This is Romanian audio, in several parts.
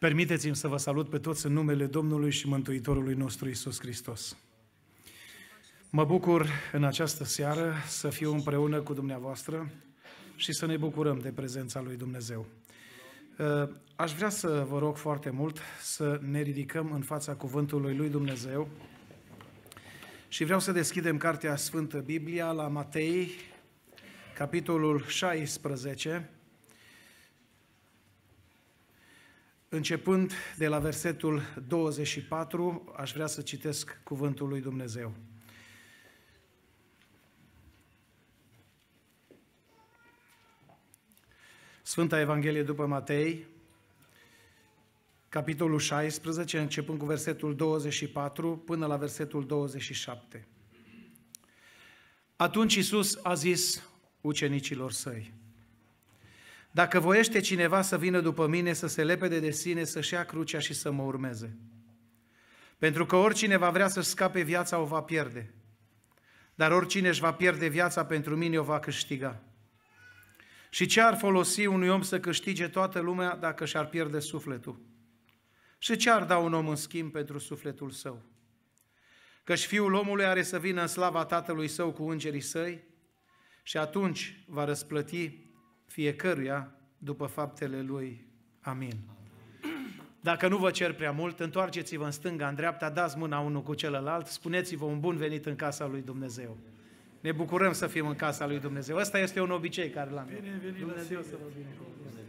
Permiteți-mi să vă salut pe toți în numele Domnului și Mântuitorului nostru Isus Hristos. Mă bucur în această seară să fiu împreună cu dumneavoastră și să ne bucurăm de prezența lui Dumnezeu. Uh, aș vrea să vă rog foarte mult să ne ridicăm în fața cuvântului lui Dumnezeu și vreau să deschidem Cartea Sfântă Biblia la Matei, capitolul 16, Începând de la versetul 24, aș vrea să citesc cuvântul lui Dumnezeu. Sfânta Evanghelie după Matei, capitolul 16, începând cu versetul 24 până la versetul 27. Atunci Isus a zis ucenicilor săi, dacă voiește cineva să vină după mine, să se lepede de sine, să-și ia crucea și să mă urmeze. Pentru că oricine va vrea să scape viața, o va pierde. Dar oricine își va pierde viața pentru mine, o va câștiga. Și ce ar folosi unui om să câștige toată lumea dacă și-ar pierde sufletul? Și ce ar da un om în schimb pentru sufletul său? Căci fiul omului are să vină în slava tatălui său cu îngerii săi și atunci va răsplăti fiecăruia după faptele lui. Amin. Dacă nu vă cer prea mult, întoarceți-vă în stânga, în dreapta, dați mâna unul cu celălalt, spuneți-vă un bun venit în casa lui Dumnezeu. Ne bucurăm să fim în casa lui Dumnezeu. Ăsta este un obicei care l-am. Bine, bine, Dumnezeu să vă binecuvânteze.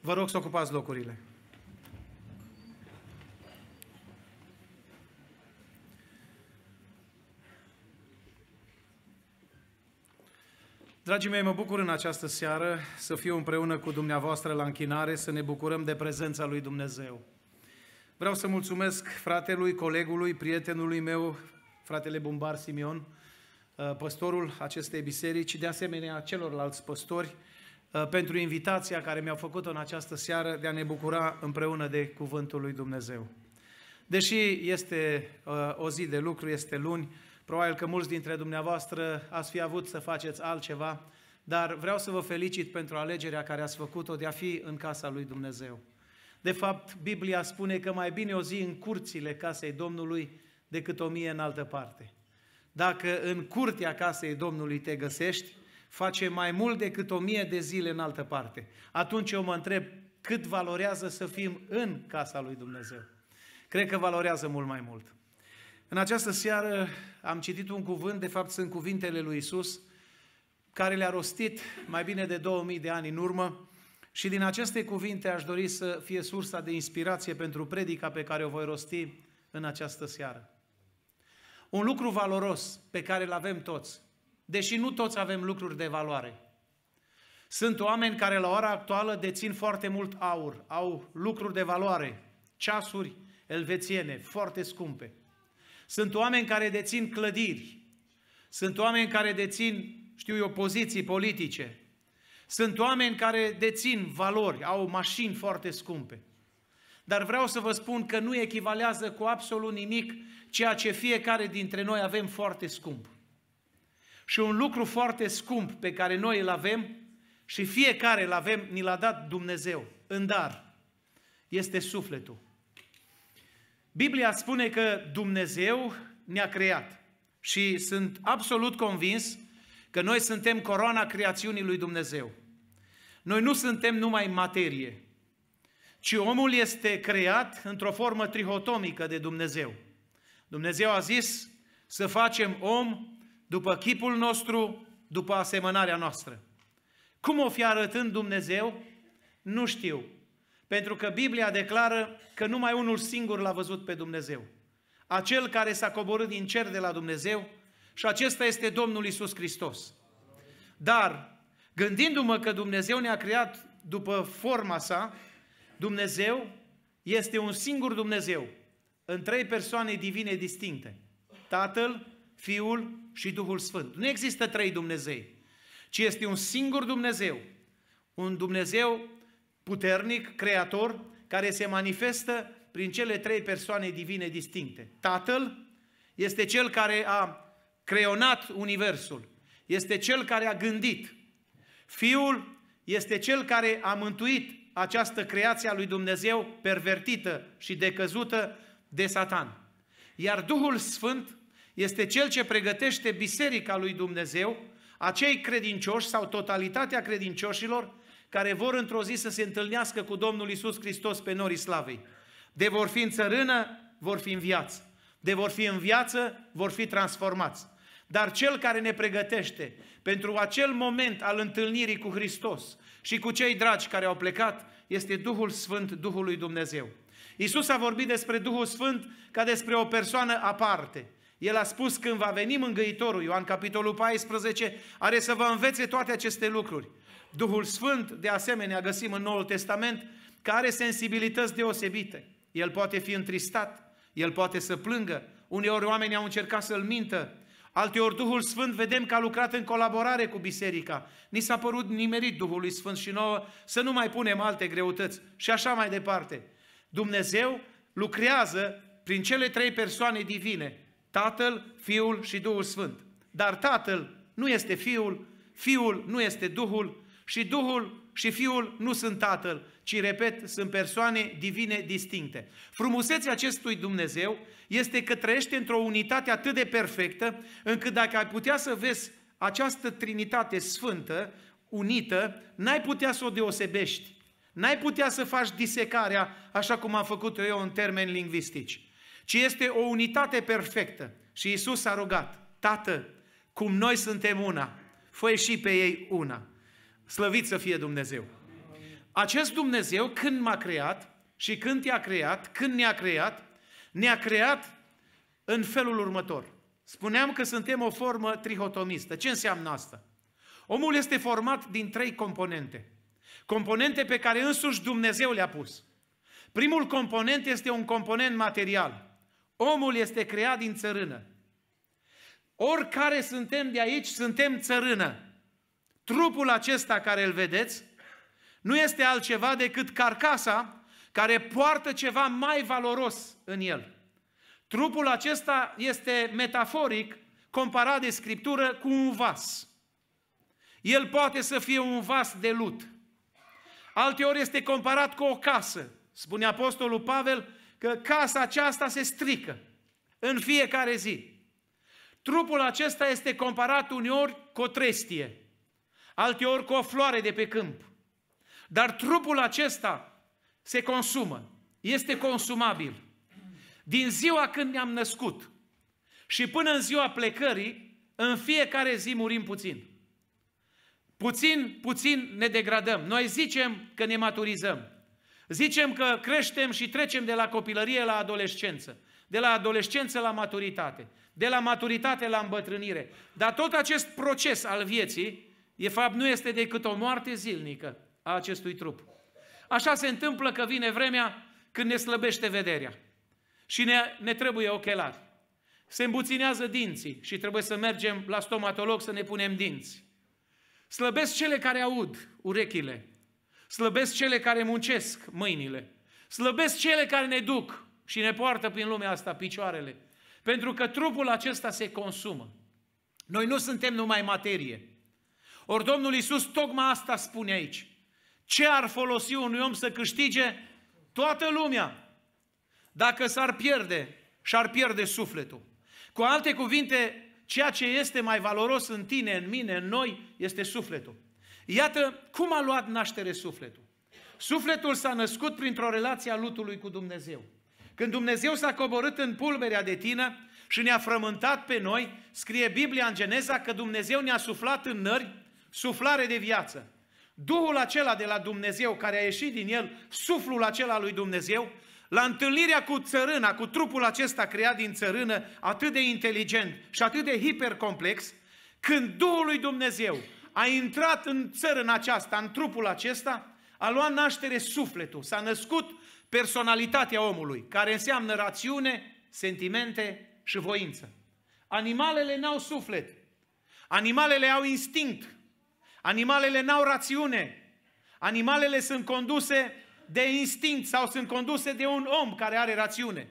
Vă rog să ocupați locurile. Dragii mei, mă bucur în această seară să fiu împreună cu dumneavoastră la închinare, să ne bucurăm de prezența lui Dumnezeu. Vreau să mulțumesc fratelui, colegului, prietenului meu, fratele Bumbar Simion, uh, păstorul acestei biserici, de asemenea celorlalți păstori, uh, pentru invitația care mi-au făcut-o în această seară de a ne bucura împreună de Cuvântul lui Dumnezeu. Deși este uh, o zi de lucru, este luni, Probabil că mulți dintre dumneavoastră ați fi avut să faceți altceva, dar vreau să vă felicit pentru alegerea care ați făcut-o de a fi în casa lui Dumnezeu. De fapt, Biblia spune că mai bine o zi în curțile casei Domnului decât o mie în altă parte. Dacă în curtea casei Domnului te găsești, face mai mult decât o mie de zile în altă parte. Atunci eu mă întreb cât valorează să fim în casa lui Dumnezeu. Cred că valorează mult mai mult. În această seară am citit un cuvânt, de fapt sunt cuvintele lui Isus, care le-a rostit mai bine de 2000 de ani în urmă și din aceste cuvinte aș dori să fie sursa de inspirație pentru predica pe care o voi rosti în această seară. Un lucru valoros pe care îl avem toți, deși nu toți avem lucruri de valoare. Sunt oameni care la ora actuală dețin foarte mult aur, au lucruri de valoare, ceasuri elvețiene, foarte scumpe. Sunt oameni care dețin clădiri, sunt oameni care dețin, știu eu, poziții politice, sunt oameni care dețin valori, au mașini foarte scumpe. Dar vreau să vă spun că nu echivalează cu absolut nimic ceea ce fiecare dintre noi avem foarte scump. Și un lucru foarte scump pe care noi îl avem și fiecare îl avem, ni l-a dat Dumnezeu în dar, este sufletul. Biblia spune că Dumnezeu ne-a creat și sunt absolut convins că noi suntem coroana creațiunii lui Dumnezeu. Noi nu suntem numai materie, ci omul este creat într-o formă trihotomică de Dumnezeu. Dumnezeu a zis să facem om după chipul nostru, după asemănarea noastră. Cum o fi arătând Dumnezeu? Nu știu. Pentru că Biblia declară că numai unul singur l-a văzut pe Dumnezeu. Acel care s-a coborât din cer de la Dumnezeu și acesta este Domnul Isus Hristos. Dar, gândindu-mă că Dumnezeu ne-a creat după forma sa, Dumnezeu este un singur Dumnezeu, în trei persoane divine distincte. Tatăl, Fiul și Duhul Sfânt. Nu există trei Dumnezei, ci este un singur Dumnezeu. Un Dumnezeu puternic, creator, care se manifestă prin cele trei persoane divine distincte. Tatăl este cel care a creonat Universul, este cel care a gândit. Fiul este cel care a mântuit această creație a lui Dumnezeu pervertită și decăzută de Satan. Iar Duhul Sfânt este cel ce pregătește biserica lui Dumnezeu, acei credincioși sau totalitatea credincioșilor care vor într-o zi să se întâlnească cu Domnul Isus Hristos pe norii slavei. De vor fi în țărână, vor fi în viață. De vor fi în viață, vor fi transformați. Dar cel care ne pregătește pentru acel moment al întâlnirii cu Hristos și cu cei dragi care au plecat, este Duhul Sfânt, Duhul lui Dumnezeu. Isus a vorbit despre Duhul Sfânt ca despre o persoană aparte. El a spus când va veni mângâitorul, Ioan capitolul 14, are să vă învețe toate aceste lucruri Duhul Sfânt, de asemenea, găsim în Noul Testament, care are sensibilități deosebite. El poate fi întristat, el poate să plângă, uneori oamenii au încercat să-l mintă, alteori Duhul Sfânt vedem că a lucrat în colaborare cu biserica. Ni s-a părut nimerit Duhului Sfânt și nouă să nu mai punem alte greutăți și așa mai departe. Dumnezeu lucrează prin cele trei persoane divine, Tatăl, Fiul și Duhul Sfânt. Dar Tatăl nu este Fiul, Fiul nu este Duhul și Duhul și Fiul nu sunt Tatăl, ci, repet, sunt persoane divine distincte. Frumusețea acestui Dumnezeu este că trăiește într-o unitate atât de perfectă, încât dacă ai putea să vezi această Trinitate Sfântă, unită, n-ai putea să o deosebești. N-ai putea să faci disecarea așa cum am făcut eu în termeni lingvistici, ci este o unitate perfectă. Și Isus a rugat, Tată, cum noi suntem una, fă și pe ei una. Slăvit să fie Dumnezeu! Acest Dumnezeu, când m-a creat și când te-a creat, când ne-a creat, ne-a creat în felul următor. Spuneam că suntem o formă trihotomistă. Ce înseamnă asta? Omul este format din trei componente. Componente pe care însuși Dumnezeu le-a pus. Primul component este un component material. Omul este creat din țărână. Oricare suntem de aici, suntem țărână. Trupul acesta care îl vedeți nu este altceva decât carcasa care poartă ceva mai valoros în el. Trupul acesta este metaforic comparat de Scriptură cu un vas. El poate să fie un vas de lut. Alteori este comparat cu o casă. Spune Apostolul Pavel că casa aceasta se strică în fiecare zi. Trupul acesta este comparat uneori cu o trestie, alteori cu o floare de pe câmp. Dar trupul acesta se consumă, este consumabil. Din ziua când ne-am născut și până în ziua plecării, în fiecare zi murim puțin. Puțin, puțin ne degradăm. Noi zicem că ne maturizăm. Zicem că creștem și trecem de la copilărie la adolescență, de la adolescență la maturitate, de la maturitate la îmbătrânire. Dar tot acest proces al vieții de fapt nu este decât o moarte zilnică a acestui trup. Așa se întâmplă că vine vremea când ne slăbește vederea și ne, ne trebuie ochelari. Se îmbuținează dinții și trebuie să mergem la stomatolog să ne punem dinți. Slăbesc cele care aud urechile, slăbesc cele care muncesc mâinile, slăbesc cele care ne duc și ne poartă prin lumea asta picioarele, pentru că trupul acesta se consumă. Noi nu suntem numai materie, ori Domnul Iisus tocmai asta spune aici. Ce ar folosi unui om să câștige toată lumea dacă s-ar pierde și-ar pierde sufletul? Cu alte cuvinte, ceea ce este mai valoros în tine, în mine, în noi, este sufletul. Iată cum a luat naștere sufletul. Sufletul s-a născut printr-o relație a lutului cu Dumnezeu. Când Dumnezeu s-a coborât în pulberea de tină și ne-a frământat pe noi, scrie Biblia în Geneza că Dumnezeu ne-a suflat în nări suflare de viață. Duhul acela de la Dumnezeu care a ieșit din el, suflul acela lui Dumnezeu, la întâlnirea cu țărâna, cu trupul acesta creat din țărână, atât de inteligent și atât de hipercomplex, când Duhul lui Dumnezeu a intrat în țărâna aceasta, în trupul acesta, a luat naștere sufletul, s-a născut personalitatea omului, care înseamnă rațiune, sentimente și voință. Animalele n-au suflet. Animalele au instinct. Animalele n-au rațiune. Animalele sunt conduse de instinct sau sunt conduse de un om care are rațiune.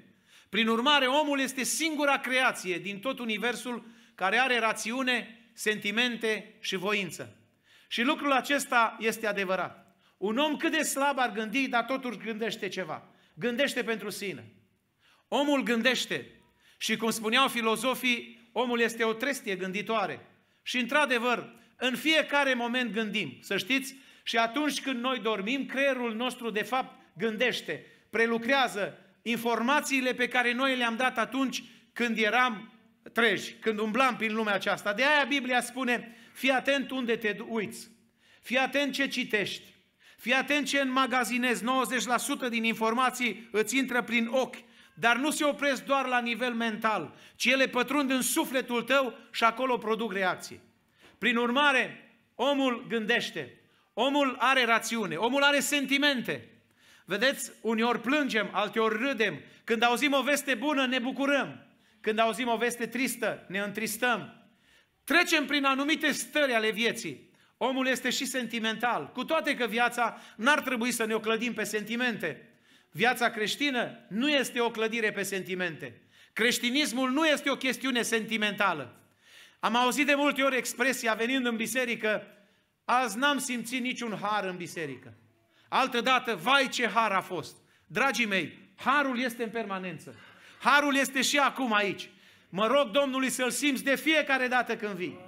Prin urmare, omul este singura creație din tot universul care are rațiune, sentimente și voință. Și lucrul acesta este adevărat. Un om cât de slab ar gândi, dar totuși gândește ceva. Gândește pentru sine. Omul gândește. Și cum spuneau filozofii, omul este o trestie gânditoare. Și într-adevăr, în fiecare moment gândim, să știți? Și atunci când noi dormim, creierul nostru de fapt gândește, prelucrează informațiile pe care noi le-am dat atunci când eram treji, când umblam prin lumea aceasta. De aia Biblia spune, fii atent unde te uiți, fii atent ce citești, fii atent ce înmagazinezi, 90% din informații îți intră prin ochi, dar nu se opresc doar la nivel mental, ci ele pătrund în sufletul tău și acolo produc reacții. Prin urmare, omul gândește, omul are rațiune, omul are sentimente. Vedeți, uneori plângem, alteori râdem. Când auzim o veste bună, ne bucurăm. Când auzim o veste tristă, ne întristăm. Trecem prin anumite stări ale vieții. Omul este și sentimental, cu toate că viața n-ar trebui să ne o clădim pe sentimente. Viața creștină nu este o clădire pe sentimente. Creștinismul nu este o chestiune sentimentală. Am auzit de multe ori expresia venind în biserică, azi n-am simțit niciun har în biserică. Altă dată, vai ce har a fost! Dragii mei, harul este în permanență. Harul este și acum aici. Mă rog Domnului să-l simți de fiecare dată când vii.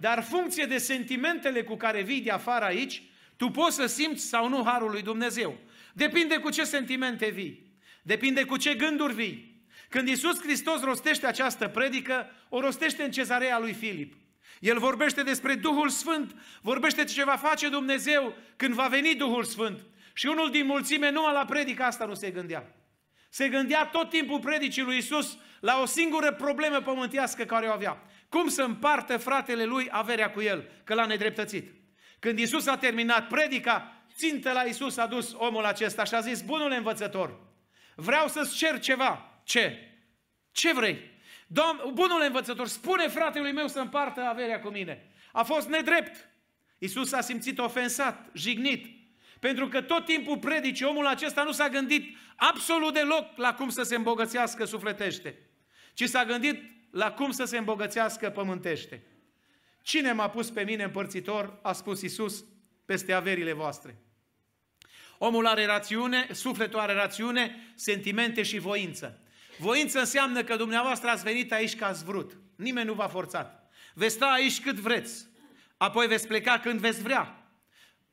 Dar funcție de sentimentele cu care vii de afară aici, tu poți să simți sau nu harul lui Dumnezeu. Depinde cu ce sentimente vii. Depinde cu ce gânduri vii. Când Isus Hristos rostește această predică, o rostește în cezarea lui Filip. El vorbește despre Duhul Sfânt, vorbește ce va face Dumnezeu când va veni Duhul Sfânt. Și unul din mulțime numai la predica asta nu se gândea. Se gândea tot timpul predicii lui Isus la o singură problemă pământească care o avea. Cum să împartă fratele lui averea cu el, că l-a nedreptățit. Când Isus a terminat predica, țintă la Isus a dus omul acesta și a zis, bunule învățător, vreau să-ți cer ceva. Ce? Ce vrei? Domn, bunul învățător, spune fratelui meu să împartă averea cu mine. A fost nedrept. Iisus a simțit ofensat, jignit. Pentru că tot timpul predice, omul acesta nu s-a gândit absolut deloc la cum să se îmbogățească sufletește, ci s-a gândit la cum să se îmbogățească pământește. Cine m-a pus pe mine împărțitor, a spus Iisus, peste averile voastre. Omul are rațiune, sufletul are rațiune, sentimente și voință. Voință înseamnă că dumneavoastră ați venit aici că ați vrut. Nimeni nu v-a forțat. Veți sta aici cât vreți. Apoi veți pleca când veți vrea.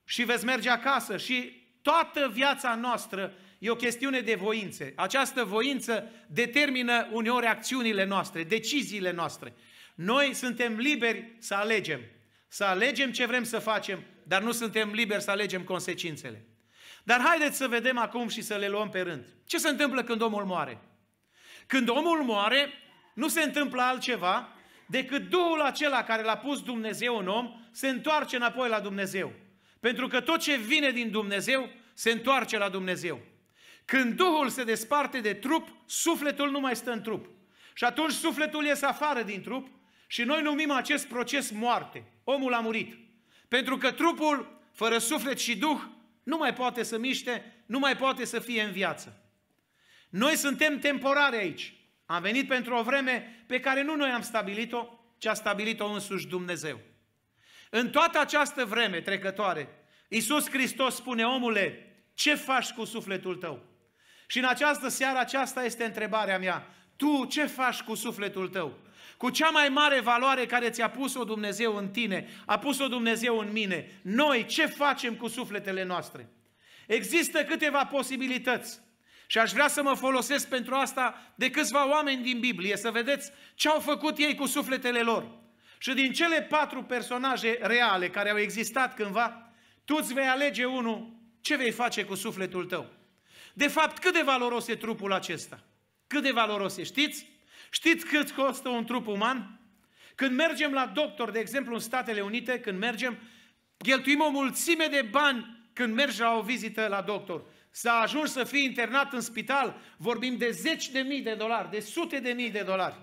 Și veți merge acasă. Și toată viața noastră e o chestiune de voințe. Această voință determină uneori acțiunile noastre, deciziile noastre. Noi suntem liberi să alegem. Să alegem ce vrem să facem, dar nu suntem liberi să alegem consecințele. Dar haideți să vedem acum și să le luăm pe rând. Ce se întâmplă când omul moare? Când omul moare, nu se întâmplă altceva decât Duhul acela care l-a pus Dumnezeu în om se întoarce înapoi la Dumnezeu. Pentru că tot ce vine din Dumnezeu se întoarce la Dumnezeu. Când Duhul se desparte de trup, sufletul nu mai stă în trup. Și atunci sufletul iese afară din trup și noi numim acest proces moarte. Omul a murit. Pentru că trupul, fără suflet și duh, nu mai poate să miște, nu mai poate să fie în viață. Noi suntem temporari aici. Am venit pentru o vreme pe care nu noi am stabilit-o, ci a stabilit-o însuși Dumnezeu. În toată această vreme trecătoare, Iisus Hristos spune, omule, ce faci cu sufletul tău? Și în această seară aceasta este întrebarea mea. Tu ce faci cu sufletul tău? Cu cea mai mare valoare care ți-a pus-o Dumnezeu în tine, a pus-o Dumnezeu în mine. Noi ce facem cu sufletele noastre? Există câteva posibilități. Și aș vrea să mă folosesc pentru asta de câțiva oameni din Biblie, să vedeți ce au făcut ei cu sufletele lor. Și din cele patru personaje reale care au existat cândva, tu îți vei alege unul, ce vei face cu sufletul tău? De fapt, cât de valoros e trupul acesta? Cât de valoros e? Știți? Știți cât costă un trup uman? Când mergem la doctor, de exemplu, în Statele Unite, când mergem, cheltuim o mulțime de bani când mergi la o vizită la doctor s-a ajuns să fie internat în spital, vorbim de zeci de mii de dolari, de sute de mii de dolari.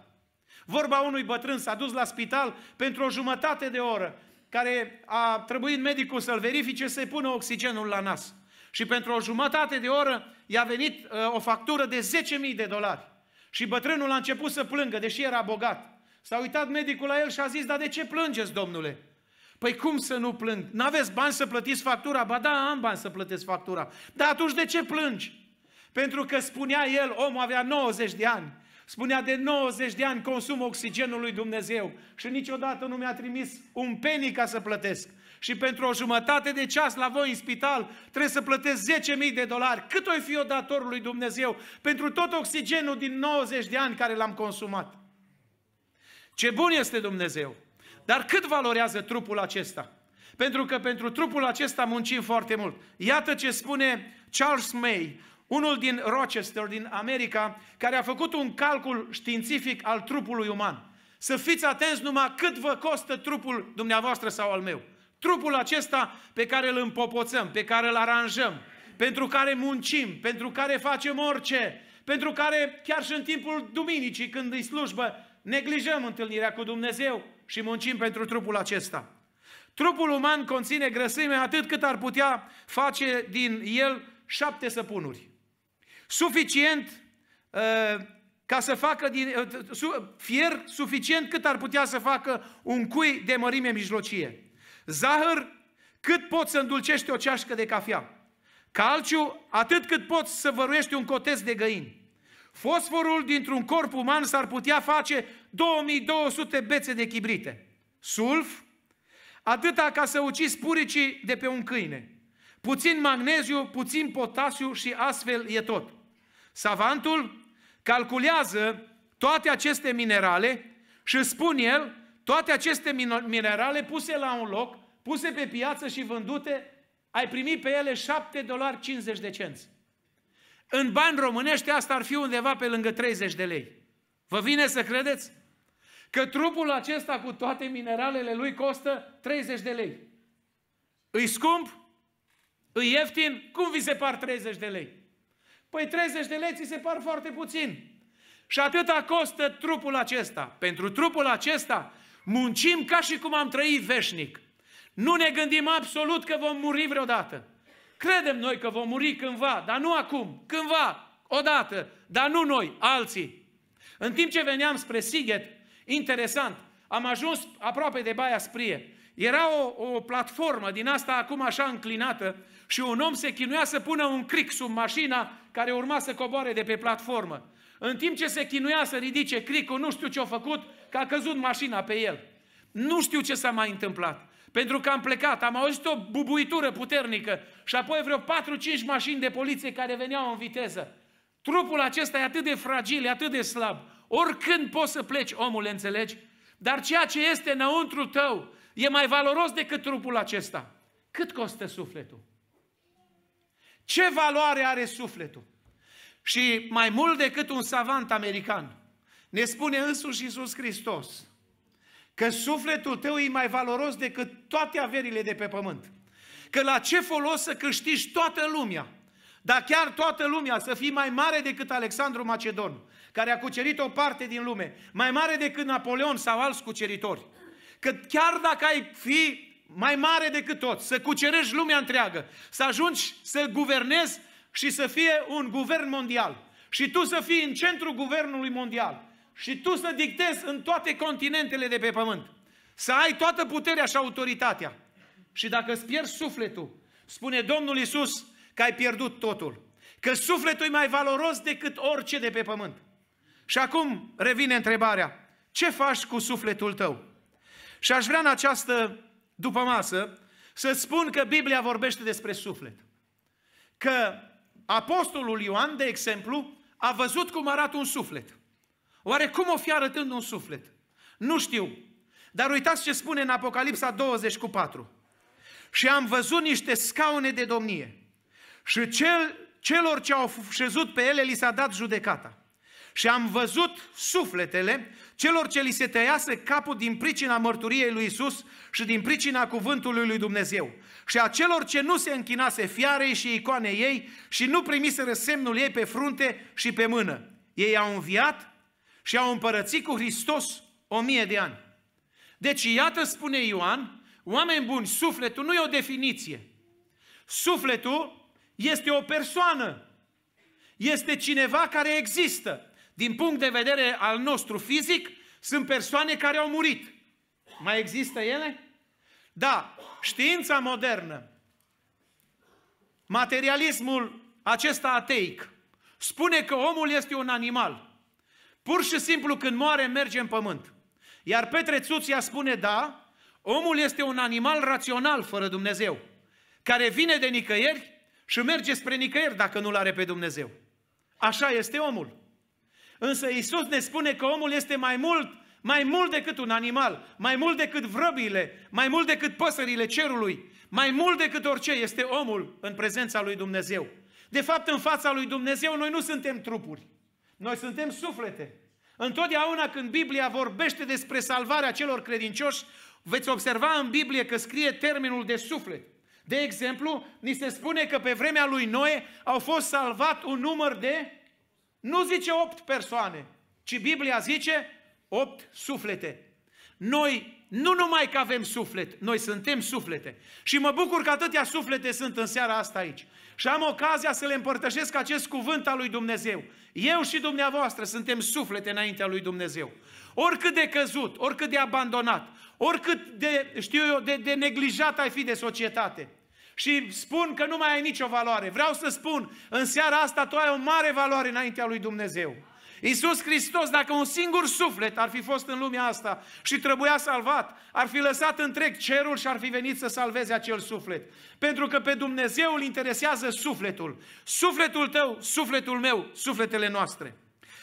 Vorba unui bătrân s-a dus la spital pentru o jumătate de oră, care a trebuit medicul să-l verifice, să-i pună oxigenul la nas. Și pentru o jumătate de oră i-a venit uh, o factură de 10.000 de dolari. Și bătrânul a început să plângă, deși era bogat. S-a uitat medicul la el și a zis, dar de ce plângeți, domnule? Păi cum să nu plâng? N-aveți bani să plătiți factura? Ba da, am bani să plătesc factura. Dar atunci de ce plângi? Pentru că spunea el, omul avea 90 de ani, spunea de 90 de ani consum oxigenul lui Dumnezeu și niciodată nu mi-a trimis un penny ca să plătesc. Și pentru o jumătate de ceas la voi în spital trebuie să plătesc 10.000 de dolari. Cât oi fi o datorul lui Dumnezeu pentru tot oxigenul din 90 de ani care l-am consumat? Ce bun este Dumnezeu! Dar cât valorează trupul acesta? Pentru că pentru trupul acesta muncim foarte mult. Iată ce spune Charles May, unul din Rochester, din America, care a făcut un calcul științific al trupului uman. Să fiți atenți numai cât vă costă trupul dumneavoastră sau al meu. Trupul acesta pe care îl împopoțăm, pe care îl aranjăm, pentru care muncim, pentru care facem orice, pentru care chiar și în timpul duminicii, când îi slujbă, neglijăm întâlnirea cu Dumnezeu, și muncim pentru trupul acesta. Trupul uman conține grăsime atât cât ar putea face din el șapte săpunuri. Suficient uh, ca să facă din, uh, fier suficient cât ar putea să facă un cui de mărime mijlocie. Zahăr cât poți să îndulcești o ceașcă de cafea. Calciu atât cât poți să văruiești un cotez de găini. Fosforul dintr-un corp uman s-ar putea face 2200 bețe de chibrite. Sulf, atâta ca să ucizi puricii de pe un câine. Puțin magneziu, puțin potasiu și astfel e tot. Savantul calculează toate aceste minerale și spune el, toate aceste minerale puse la un loc, puse pe piață și vândute, ai primit pe ele 7,50 dolari de cenți. În bani românești asta ar fi undeva pe lângă 30 de lei. Vă vine să credeți? Că trupul acesta cu toate mineralele lui costă 30 de lei. Îi scump? Îi ieftin? Cum vi se par 30 de lei? Păi 30 de lei ți se par foarte puțin. Și atâta costă trupul acesta. Pentru trupul acesta muncim ca și cum am trăit veșnic. Nu ne gândim absolut că vom muri vreodată. Credem noi că vom muri cândva, dar nu acum, cândva, odată, dar nu noi, alții. În timp ce veneam spre Sighet, interesant, am ajuns aproape de Baia Sprie. Era o, o platformă din asta acum așa înclinată și un om se chinuia să pună un cric sub mașina care urma să coboare de pe platformă. În timp ce se chinuia să ridice cricul, nu știu ce a făcut, că a căzut mașina pe el. Nu știu ce s-a mai întâmplat. Pentru că am plecat, am auzit o bubuitură puternică și apoi vreo 4-5 mașini de poliție care veneau în viteză. Trupul acesta e atât de fragil, e atât de slab. Oricând poți să pleci, omule, înțelegi? Dar ceea ce este înăuntru tău e mai valoros decât trupul acesta. Cât costă sufletul? Ce valoare are sufletul? Și mai mult decât un savant american, ne spune însuși Iisus Hristos, că sufletul tău e mai valoros decât toate averile de pe pământ. Că la ce folos să câștigi toată lumea, dar chiar toată lumea să fie mai mare decât Alexandru Macedon, care a cucerit o parte din lume, mai mare decât Napoleon sau alți cuceritori. Că chiar dacă ai fi mai mare decât toți, să cucerești lumea întreagă, să ajungi să guvernezi și să fie un guvern mondial. Și tu să fii în centrul guvernului mondial și tu să dictezi în toate continentele de pe pământ. Să ai toată puterea și autoritatea. Și dacă îți pierzi sufletul, spune Domnul Isus că ai pierdut totul. Că sufletul e mai valoros decât orice de pe pământ. Și acum revine întrebarea. Ce faci cu sufletul tău? Și aș vrea în această după masă să spun că Biblia vorbește despre suflet. Că apostolul Ioan, de exemplu, a văzut cum arată un suflet. Oare cum o fi arătând un suflet? Nu știu. Dar uitați ce spune în Apocalipsa 20 cu 4. Și am văzut niște scaune de domnie. Și cel, celor ce au șezut pe ele li s-a dat judecata. Și am văzut sufletele celor ce li se tăiase capul din pricina mărturiei lui Isus și din pricina cuvântului lui Dumnezeu. Și a celor ce nu se închinase fiarei și icoanei ei și nu primiseră semnul ei pe frunte și pe mână. Ei au înviat și au împărățit cu Hristos o mie de ani. Deci iată spune Ioan, oameni buni, sufletul nu e o definiție. Sufletul este o persoană. Este cineva care există. Din punct de vedere al nostru fizic, sunt persoane care au murit. Mai există ele? Da, știința modernă, materialismul acesta ateic, spune că omul este un animal. Pur și simplu când moare, merge în pământ. Iar Petre Tuția spune, da, omul este un animal rațional fără Dumnezeu, care vine de nicăieri și merge spre nicăieri dacă nu-L are pe Dumnezeu. Așa este omul. Însă Isus ne spune că omul este mai mult, mai mult decât un animal, mai mult decât vrăbile, mai mult decât păsările cerului, mai mult decât orice este omul în prezența lui Dumnezeu. De fapt, în fața lui Dumnezeu noi nu suntem trupuri. Noi suntem suflete. Întotdeauna când Biblia vorbește despre salvarea celor credincioși, veți observa în Biblie că scrie termenul de suflet. De exemplu, ni se spune că pe vremea lui Noe au fost salvat un număr de, nu zice opt persoane, ci Biblia zice opt suflete. Noi nu numai că avem suflet, noi suntem suflete. Și mă bucur că atâtea suflete sunt în seara asta aici și am ocazia să le împărtășesc acest cuvânt al lui Dumnezeu. Eu și dumneavoastră suntem suflete înaintea lui Dumnezeu. Oricât de căzut, oricât de abandonat, oricât de, știu eu, de, de neglijat ai fi de societate, și spun că nu mai ai nicio valoare. Vreau să spun, în seara asta tu ai o mare valoare înaintea lui Dumnezeu. Iisus Hristos, dacă un singur suflet ar fi fost în lumea asta și trebuia salvat, ar fi lăsat întreg cerul și ar fi venit să salveze acel suflet. Pentru că pe Dumnezeu îl interesează sufletul. Sufletul tău, sufletul meu, sufletele noastre.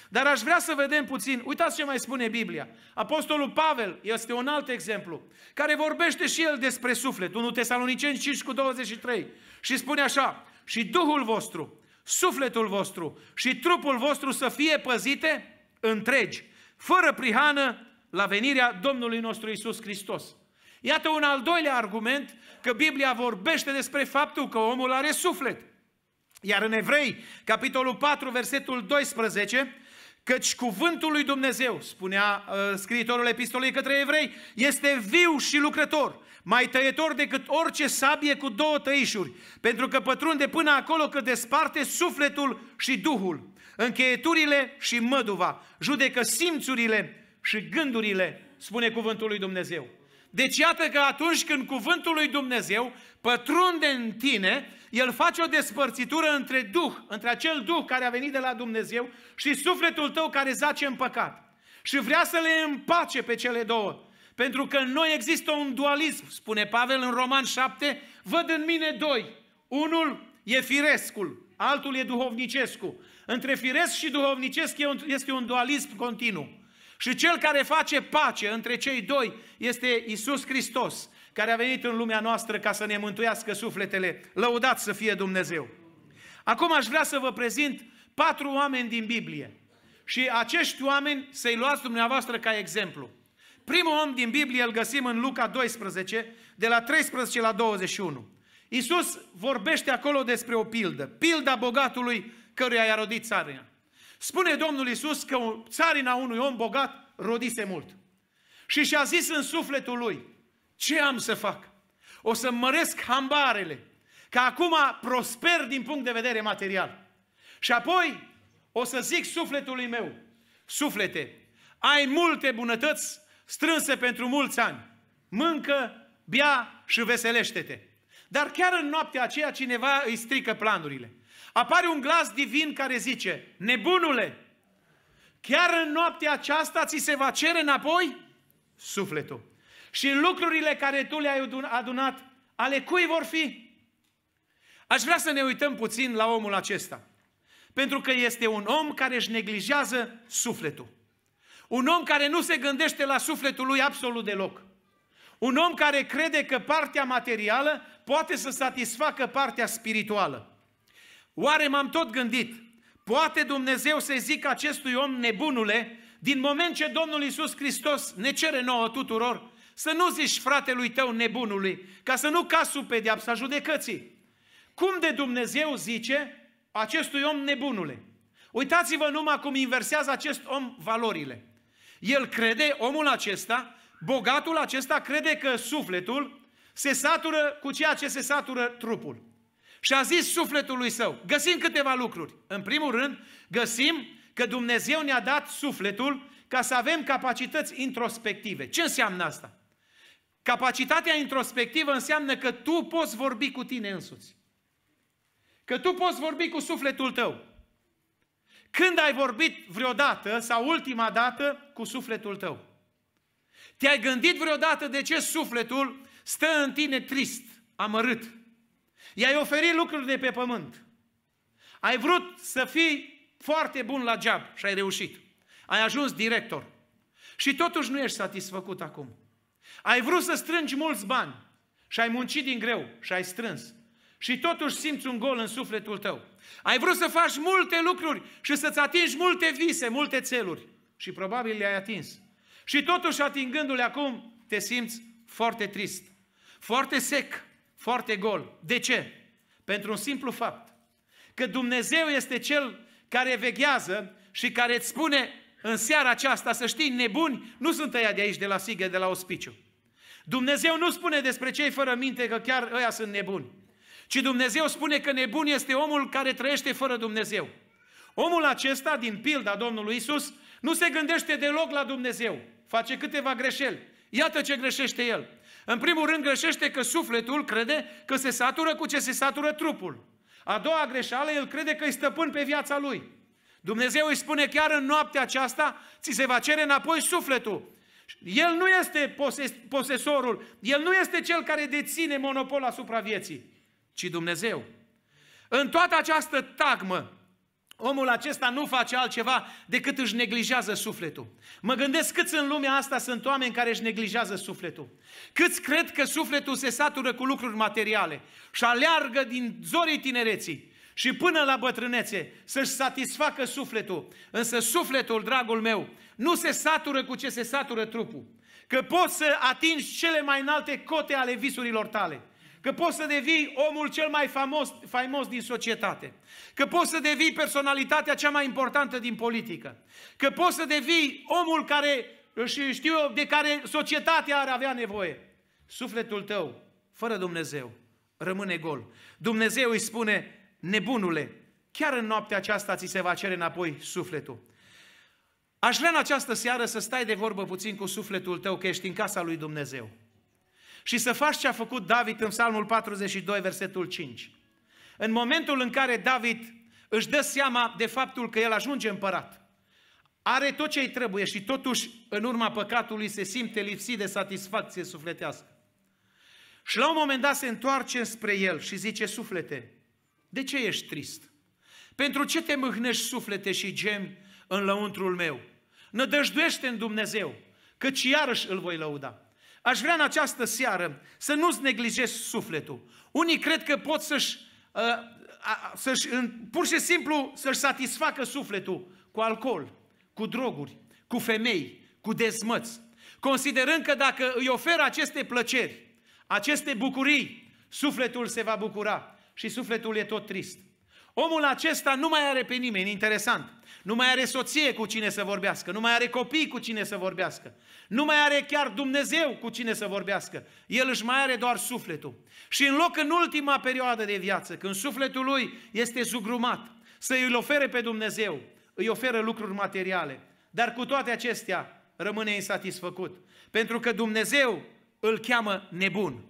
Dar aș vrea să vedem puțin, uitați ce mai spune Biblia. Apostolul Pavel este un alt exemplu, care vorbește și el despre suflet, 1 Tesaloniceni 5 cu 23. Și spune așa, și Duhul vostru sufletul vostru și trupul vostru să fie păzite întregi, fără prihană la venirea Domnului nostru Isus Hristos. Iată un al doilea argument că Biblia vorbește despre faptul că omul are suflet. Iar în Evrei, capitolul 4, versetul 12, Căci cuvântul lui Dumnezeu, spunea uh, scriitorul epistolei către evrei, este viu și lucrător, mai tăietor decât orice sabie cu două tăișuri, pentru că pătrunde până acolo că desparte sufletul și duhul, încheieturile și măduva, judecă simțurile și gândurile, spune cuvântul lui Dumnezeu. Deci iată că atunci când cuvântul lui Dumnezeu pătrunde în tine, el face o despărțitură între Duh, între acel Duh care a venit de la Dumnezeu și sufletul tău care zace în păcat. Și vrea să le împace pe cele două. Pentru că în noi există un dualism, spune Pavel în Roman 7, văd în mine doi. Unul e firescul, altul e duhovnicescul. Între firesc și duhovnicesc este un dualism continuu. Și cel care face pace între cei doi este Isus Hristos care a venit în lumea noastră ca să ne mântuiască sufletele. Lăudat să fie Dumnezeu! Acum aș vrea să vă prezint patru oameni din Biblie. Și acești oameni să-i luați dumneavoastră ca exemplu. Primul om din Biblie îl găsim în Luca 12, de la 13 la 21. Iisus vorbește acolo despre o pildă, pilda bogatului căruia i-a rodit țarina. Spune Domnul Iisus că țarina unui om bogat rodise mult. Și și-a zis în sufletul lui, ce am să fac? O să măresc hambarele, că acum prosper din punct de vedere material. Și apoi o să zic sufletului meu, suflete, ai multe bunătăți strânse pentru mulți ani. Mâncă, bea și veselește-te. Dar chiar în noaptea aceea cineva îi strică planurile. Apare un glas divin care zice, nebunule, chiar în noaptea aceasta ți se va cere înapoi sufletul. Și lucrurile care tu le-ai adunat, ale cui vor fi? Aș vrea să ne uităm puțin la omul acesta. Pentru că este un om care își neglijează sufletul. Un om care nu se gândește la sufletul lui absolut deloc. Un om care crede că partea materială poate să satisfacă partea spirituală. Oare m-am tot gândit, poate Dumnezeu să zică acestui om nebunule, din moment ce Domnul Isus Hristos ne cere nouă tuturor să nu zici fratelui tău nebunului, ca să nu cazi sub pedeapsa judecății. Cum de Dumnezeu zice acestui om nebunule? Uitați-vă numai cum inversează acest om valorile. El crede, omul acesta, bogatul acesta crede că sufletul se satură cu ceea ce se satură trupul. Și a zis sufletului său, găsim câteva lucruri. În primul rând, găsim că Dumnezeu ne-a dat sufletul ca să avem capacități introspective. Ce înseamnă asta? Capacitatea introspectivă înseamnă că tu poți vorbi cu tine însuți. Că tu poți vorbi cu sufletul tău. Când ai vorbit vreodată sau ultima dată cu sufletul tău? Te-ai gândit vreodată de ce sufletul stă în tine trist, amărât? I-ai oferit lucruri de pe pământ. Ai vrut să fii foarte bun la job și ai reușit. Ai ajuns director. Și totuși nu ești satisfăcut acum. Ai vrut să strângi mulți bani și ai muncit din greu și ai strâns. Și totuși simți un gol în sufletul tău. Ai vrut să faci multe lucruri și să-ți atingi multe vise, multe țeluri. Și probabil le-ai atins. Și totuși atingându-le acum, te simți foarte trist, foarte sec, foarte gol. De ce? Pentru un simplu fapt. Că Dumnezeu este Cel care veghează și care îți spune în seara aceasta, să știi, nebuni nu sunt tăia de aici, de la sigă, de la ospiciu. Dumnezeu nu spune despre cei fără minte că chiar ăia sunt nebuni, ci Dumnezeu spune că nebun este omul care trăiește fără Dumnezeu. Omul acesta, din pilda Domnului Isus, nu se gândește deloc la Dumnezeu. Face câteva greșeli. Iată ce greșește el. În primul rând greșește că sufletul crede că se satură cu ce se satură trupul. A doua greșeală, el crede că îi stăpân pe viața lui. Dumnezeu îi spune chiar în noaptea aceasta, ți se va cere înapoi sufletul. El nu este poses- posesorul, El nu este cel care deține monopol asupra vieții, ci Dumnezeu. În toată această tagmă, Omul acesta nu face altceva decât își neglijează sufletul. Mă gândesc câți în lumea asta sunt oameni care își neglijează sufletul. Câți cred că sufletul se satură cu lucruri materiale și aleargă din zorii tinereții și până la bătrânețe să-și satisfacă sufletul. Însă sufletul, dragul meu, nu se satură cu ce se satură trupul. Că poți să atingi cele mai înalte cote ale visurilor tale. Că poți să devii omul cel mai famos, faimos din societate. Că poți să devii personalitatea cea mai importantă din politică. Că poți să devii omul care, și știu eu, de care societatea ar avea nevoie. Sufletul tău, fără Dumnezeu, rămâne gol. Dumnezeu îi spune, nebunule, chiar în noaptea aceasta ți se va cere înapoi sufletul. Aș vrea în această seară să stai de vorbă puțin cu sufletul tău, că ești în casa lui Dumnezeu. Și să faci ce a făcut David în Psalmul 42, versetul 5. În momentul în care David își dă seama de faptul că el ajunge împărat, are tot ce îi trebuie și totuși în urma păcatului se simte lipsit de satisfacție sufletească. Și la un moment dat se întoarce spre el și zice, suflete, de ce ești trist? Pentru ce te mâhnești suflete și gemi în lăuntrul meu? Nădăjduiește în Dumnezeu, căci iarăși îl voi lăuda. Aș vrea în această seară să nu-ți neglijezi sufletul. Unii cred că pot să-și, uh, să pur și simplu să-și satisfacă sufletul cu alcool, cu droguri, cu femei, cu dezmăți. Considerând că dacă îi oferă aceste plăceri, aceste bucurii, sufletul se va bucura și sufletul e tot trist. Omul acesta nu mai are pe nimeni, interesant. Nu mai are soție cu cine să vorbească, nu mai are copii cu cine să vorbească, nu mai are chiar Dumnezeu cu cine să vorbească. El își mai are doar sufletul. Și în loc în ultima perioadă de viață, când sufletul lui este zugrumat, să îi ofere pe Dumnezeu, îi oferă lucruri materiale. Dar cu toate acestea rămâne insatisfăcut. Pentru că Dumnezeu îl cheamă nebun.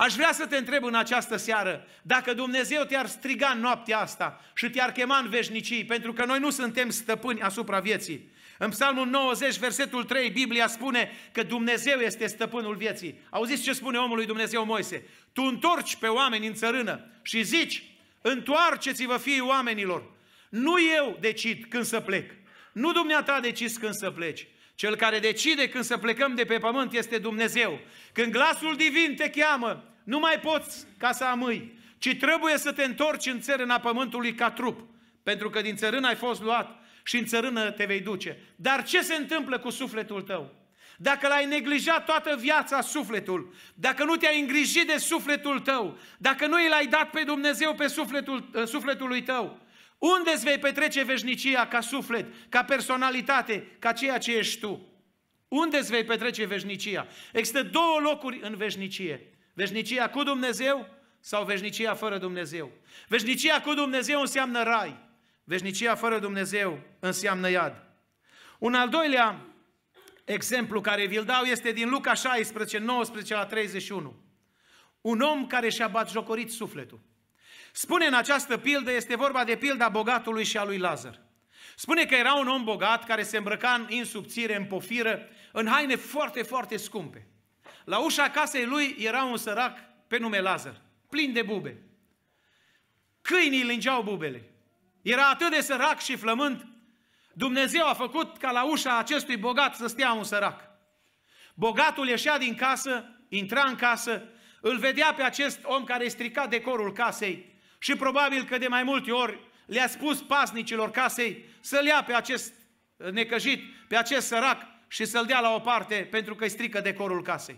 Aș vrea să te întreb în această seară, dacă Dumnezeu te-ar striga în noaptea asta și te-ar chema în veșnicii, pentru că noi nu suntem stăpâni asupra vieții. În Psalmul 90, versetul 3, Biblia spune că Dumnezeu este stăpânul vieții. Auziți ce spune omului Dumnezeu Moise? Tu întorci pe oameni în țărână și zici, întoarceți-vă fiii oamenilor. Nu eu decid când să plec. Nu dumneata decizi când să pleci. Cel care decide când să plecăm de pe pământ este Dumnezeu. Când glasul divin te cheamă, nu mai poți ca să amâi, ci trebuie să te întorci în țărâna pământului ca trup, pentru că din țărână ai fost luat și în țărână te vei duce. Dar ce se întâmplă cu sufletul tău? Dacă l-ai neglijat toată viața sufletul, dacă nu te-ai îngrijit de sufletul tău, dacă nu i l-ai dat pe Dumnezeu pe sufletul, sufletului tău, unde îți vei petrece veșnicia ca suflet, ca personalitate, ca ceea ce ești tu? Unde îți vei petrece veșnicia? Există două locuri în veșnicie. Veșnicia cu Dumnezeu sau veșnicia fără Dumnezeu. Veșnicia cu Dumnezeu înseamnă rai. Veșnicia fără Dumnezeu înseamnă iad. Un al doilea exemplu care vi-l dau este din Luca 16, 19 la 31. Un om care și-a batjocorit sufletul. Spune în această pildă, este vorba de pilda bogatului și a lui Lazar. Spune că era un om bogat care se îmbrăca în insubțire, în pofiră, în haine foarte, foarte scumpe. La ușa casei lui era un sărac pe nume Lazar, plin de bube. Câinii lingeau bubele. Era atât de sărac și flământ, Dumnezeu a făcut ca la ușa acestui bogat să stea un sărac. Bogatul ieșea din casă, intra în casă, îl vedea pe acest om care strica decorul casei, și probabil că de mai multe ori le-a spus pasnicilor casei să-l ia pe acest uh, necăjit, pe acest sărac și să-l dea la o parte pentru că îi strică decorul casei.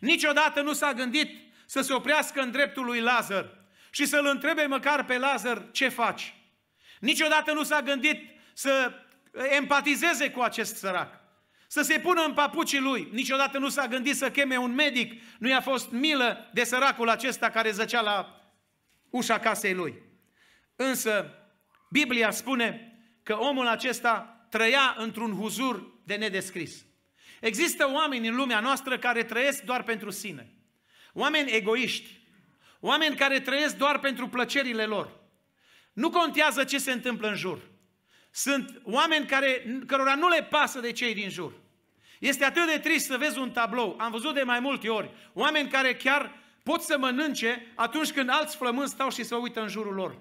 Niciodată nu s-a gândit să se oprească în dreptul lui Lazar și să-l întrebe măcar pe Lazar ce faci. Niciodată nu s-a gândit să uh, empatizeze cu acest sărac, să se pună în papucii lui. Niciodată nu s-a gândit să cheme un medic, nu i-a fost milă de săracul acesta care zăcea la ușa casei lui. Însă, Biblia spune că omul acesta trăia într-un huzur de nedescris. Există oameni în lumea noastră care trăiesc doar pentru sine. Oameni egoiști. Oameni care trăiesc doar pentru plăcerile lor. Nu contează ce se întâmplă în jur. Sunt oameni care, cărora nu le pasă de cei din jur. Este atât de trist să vezi un tablou, am văzut de mai multe ori, oameni care chiar pot să mănânce atunci când alți flămânzi stau și se uită în jurul lor.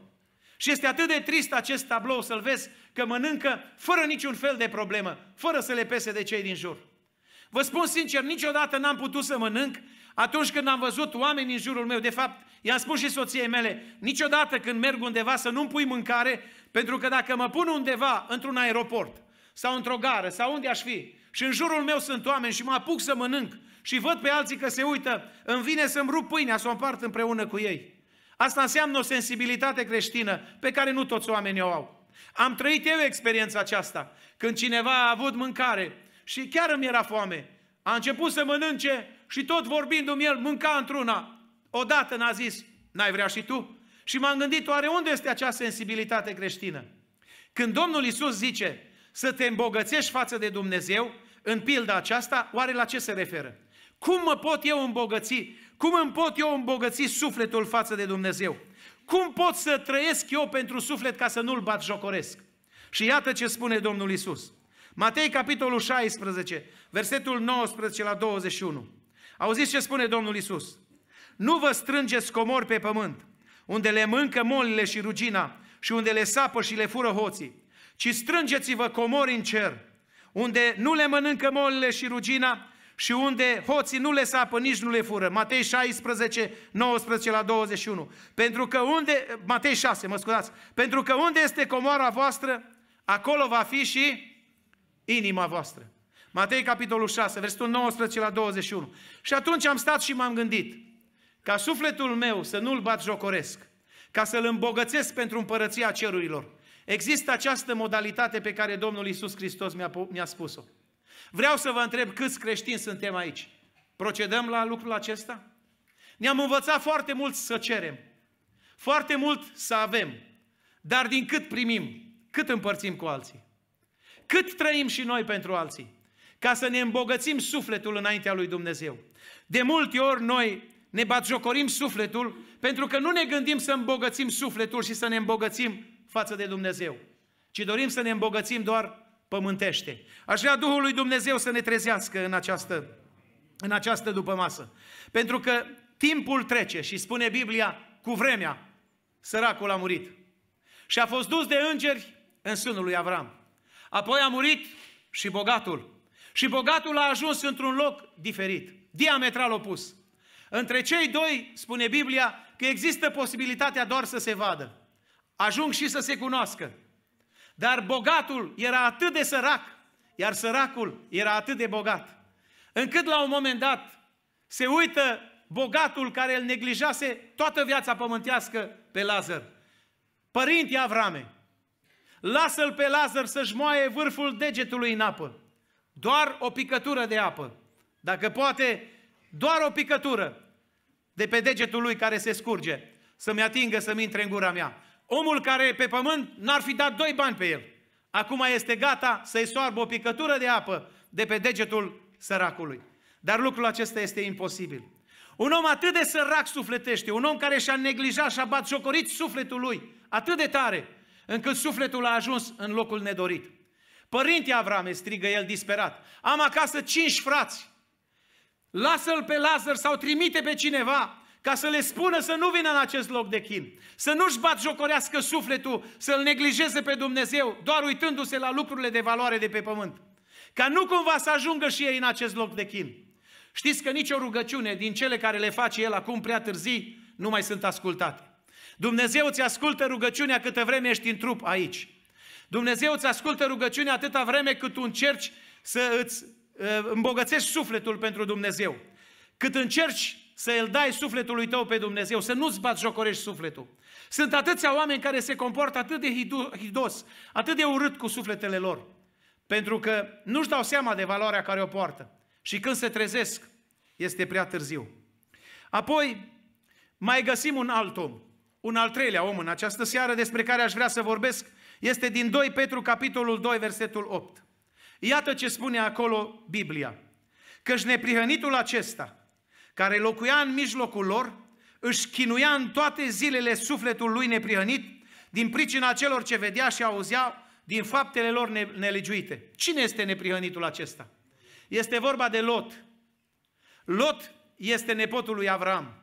Și este atât de trist acest tablou să-l vezi că mănâncă fără niciun fel de problemă, fără să le pese de cei din jur. Vă spun sincer, niciodată n-am putut să mănânc atunci când am văzut oameni în jurul meu. De fapt, i-am spus și soției mele, niciodată când merg undeva să nu-mi pui mâncare, pentru că dacă mă pun undeva într-un aeroport sau într-o gară sau unde aș fi și în jurul meu sunt oameni și mă apuc să mănânc și văd pe alții că se uită, îmi vine să-mi rup pâinea, să o împart împreună cu ei. Asta înseamnă o sensibilitate creștină pe care nu toți oamenii o au. Am trăit eu experiența aceasta. Când cineva a avut mâncare și chiar îmi era foame, a început să mănânce și tot vorbindu-mi el mânca într-una. Odată n-a zis, n-ai vrea și tu? Și m-am gândit, oare unde este acea sensibilitate creștină? Când Domnul Isus zice să te îmbogățești față de Dumnezeu, în pilda aceasta, oare la ce se referă? Cum mă pot eu îmbogăți? Cum îmi pot eu îmbogăți sufletul față de Dumnezeu? Cum pot să trăiesc eu pentru suflet ca să nu-l bat jocoresc? Și iată ce spune Domnul Isus. Matei, capitolul 16, versetul 19 la 21. Auziți ce spune Domnul Isus? Nu vă strângeți comori pe pământ, unde le mâncă molile și rugina și unde le sapă și le fură hoții, ci strângeți-vă comori în cer, unde nu le mănâncă molile și rugina și unde hoții nu le sapă, nici nu le fură. Matei 16, 19 la 21. Pentru că unde, Matei 6, mă scuzați, pentru că unde este comoara voastră, acolo va fi și inima voastră. Matei capitolul 6, versetul 19 la 21. Și atunci am stat și m-am gândit, ca sufletul meu să nu-l bat jocoresc, ca să-l îmbogățesc pentru împărăția cerurilor. Există această modalitate pe care Domnul Iisus Hristos mi-a, mi-a spus-o. Vreau să vă întreb câți creștini suntem aici. Procedăm la lucrul acesta? Ne-am învățat foarte mult să cerem, foarte mult să avem, dar din cât primim, cât împărțim cu alții, cât trăim și noi pentru alții, ca să ne îmbogățim sufletul înaintea lui Dumnezeu. De multe ori noi ne batjocorim sufletul pentru că nu ne gândim să îmbogățim sufletul și să ne îmbogățim față de Dumnezeu, ci dorim să ne îmbogățim doar pământește. Aș vrea Duhul lui Dumnezeu să ne trezească în această, în această dupămasă. Pentru că timpul trece și spune Biblia, cu vremea, săracul a murit. Și a fost dus de îngeri în sânul lui Avram. Apoi a murit și bogatul. Și bogatul a ajuns într-un loc diferit, diametral opus. Între cei doi, spune Biblia, că există posibilitatea doar să se vadă. Ajung și să se cunoască. Dar bogatul era atât de sărac, iar săracul era atât de bogat, încât la un moment dat se uită bogatul care îl neglijase toată viața pământească pe Lazar. Părinte Avrame, lasă-l pe Lazar să-și moaie vârful degetului în apă. Doar o picătură de apă. Dacă poate, doar o picătură de pe degetul lui care se scurge, să-mi atingă, să-mi intre în gura mea. Omul care pe pământ n-ar fi dat doi bani pe el. Acum este gata să-i soarbă o picătură de apă de pe degetul săracului. Dar lucrul acesta este imposibil. Un om atât de sărac sufletește, un om care și-a neglijat și-a jocorit sufletul lui, atât de tare, încât sufletul a ajuns în locul nedorit. Părinte Avrame, strigă el disperat, am acasă cinci frați, lasă-l pe Lazar sau trimite pe cineva ca să le spună să nu vină în acest loc de chin, să nu-și bat jocorească sufletul, să-L neglijeze pe Dumnezeu, doar uitându-se la lucrurile de valoare de pe pământ. Ca nu cumva să ajungă și ei în acest loc de chin. Știți că nicio rugăciune din cele care le face El acum prea târzii nu mai sunt ascultate. Dumnezeu îți ascultă rugăciunea câtă vreme ești în trup aici. Dumnezeu îți ascultă rugăciunea atâta vreme cât tu încerci să îți uh, îmbogățești sufletul pentru Dumnezeu. Cât încerci să îl dai sufletului tău pe Dumnezeu, să nu-ți bați jocorești sufletul. Sunt atâția oameni care se comportă atât de hidos, atât de urât cu sufletele lor, pentru că nu-și dau seama de valoarea care o poartă. Și când se trezesc, este prea târziu. Apoi, mai găsim un alt om, un al treilea om în această seară despre care aș vrea să vorbesc, este din 2 Petru, capitolul 2, versetul 8. Iată ce spune acolo Biblia. Căci neprihănitul acesta, care locuia în mijlocul lor, își chinuia în toate zilele sufletul lui neprihănit, din pricina celor ce vedea și auzea din faptele lor ne- nelegiuite. Cine este neprihănitul acesta? Este vorba de Lot. Lot este nepotul lui Avram.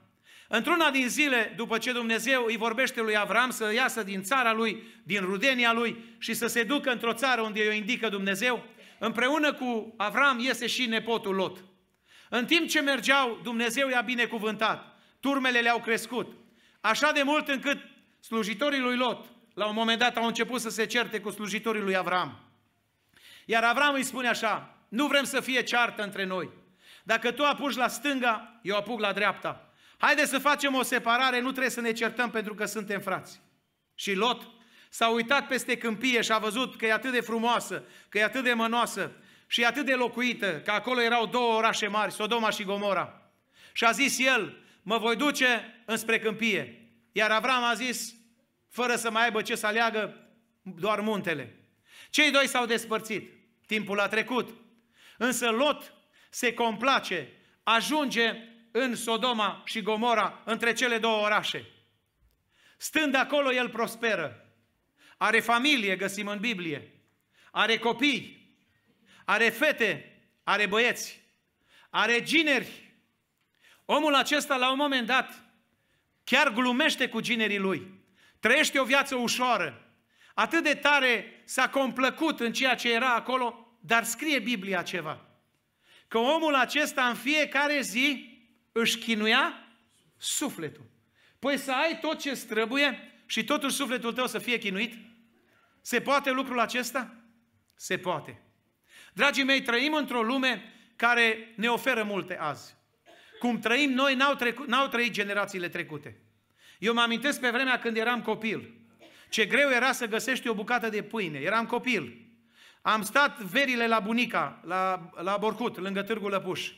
Într-una din zile, după ce Dumnezeu îi vorbește lui Avram să iasă din țara lui, din rudenia lui și să se ducă într-o țară unde o indică Dumnezeu, împreună cu Avram iese și nepotul Lot. În timp ce mergeau, Dumnezeu i-a binecuvântat. Turmele le-au crescut. Așa de mult încât slujitorii lui Lot, la un moment dat, au început să se certe cu slujitorii lui Avram. Iar Avram îi spune așa, nu vrem să fie ceartă între noi. Dacă tu apuci la stânga, eu apuc la dreapta. Haide să facem o separare, nu trebuie să ne certăm pentru că suntem frați. Și Lot s-a uitat peste câmpie și a văzut că e atât de frumoasă, că e atât de mănoasă, și atât de locuită, că acolo erau două orașe mari, Sodoma și Gomora. Și a zis el, mă voi duce înspre câmpie. Iar Avram a zis, fără să mai aibă ce să aleagă, doar muntele. Cei doi s-au despărțit, timpul a trecut. Însă Lot se complace, ajunge în Sodoma și Gomora, între cele două orașe. Stând acolo, el prosperă. Are familie, găsim în Biblie. Are copii, are fete, are băieți, are gineri. Omul acesta, la un moment dat, chiar glumește cu ginerii lui. Trăiește o viață ușoară. Atât de tare s-a complăcut în ceea ce era acolo, dar scrie Biblia ceva. Că omul acesta în fiecare zi își chinuia sufletul. Păi să ai tot ce străbuie și totuși sufletul tău să fie chinuit? Se poate lucrul acesta? Se poate. Dragii mei, trăim într-o lume care ne oferă multe azi. Cum trăim noi, n-au, trecu- n-au trăit generațiile trecute. Eu mă amintesc pe vremea când eram copil. Ce greu era să găsești o bucată de pâine. Eram copil. Am stat verile la bunica, la, la Borcut, lângă Târgu Lăpuș.